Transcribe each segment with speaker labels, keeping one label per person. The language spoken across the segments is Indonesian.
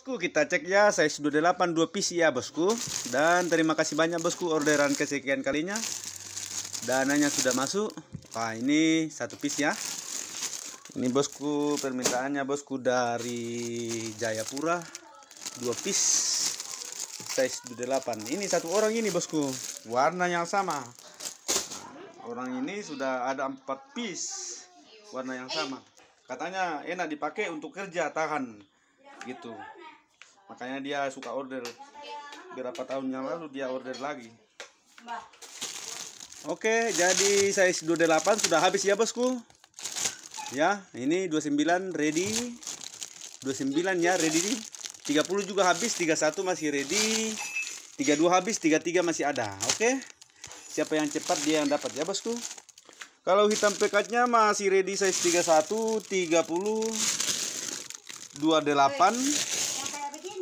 Speaker 1: Bosku kita cek ya size 282 pis ya bosku Dan terima kasih banyak bosku orderan kesekian kalinya Dananya sudah masuk Wah ini satu pis ya Ini bosku permintaannya bosku dari Jayapura 2 pis size 28 Ini satu orang ini bosku Warna yang sama Orang ini sudah ada 4 pis Warna yang sama Katanya enak dipakai untuk kerja tahan gitu makanya dia suka order berapa tahun yang lalu dia order lagi oke jadi size 28 sudah habis ya bosku ya ini 29 ready 29 ya ready 30 juga habis 31 masih ready 32 habis 33 masih ada oke siapa yang cepat dia yang dapat ya bosku kalau hitam pekatnya masih ready size 31, 30, 28,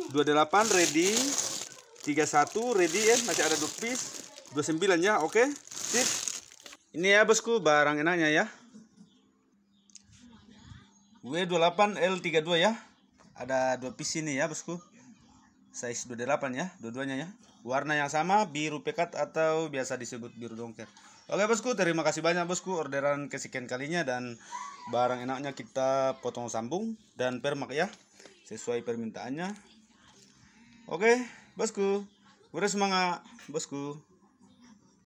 Speaker 1: 28 ready 31 ready ya masih ada 2 piece 29 ya oke okay. sip ini ya bosku barang enaknya ya W28 L32 ya ada 2 piece ini ya bosku size 28 ya dua-duanya ya warna yang sama biru pekat atau biasa disebut biru dongker Oke bosku, terima kasih banyak bosku orderan kesekian kalinya dan barang enaknya kita potong sambung dan permak ya sesuai permintaannya Oke, bosku. Beres semangat, bosku.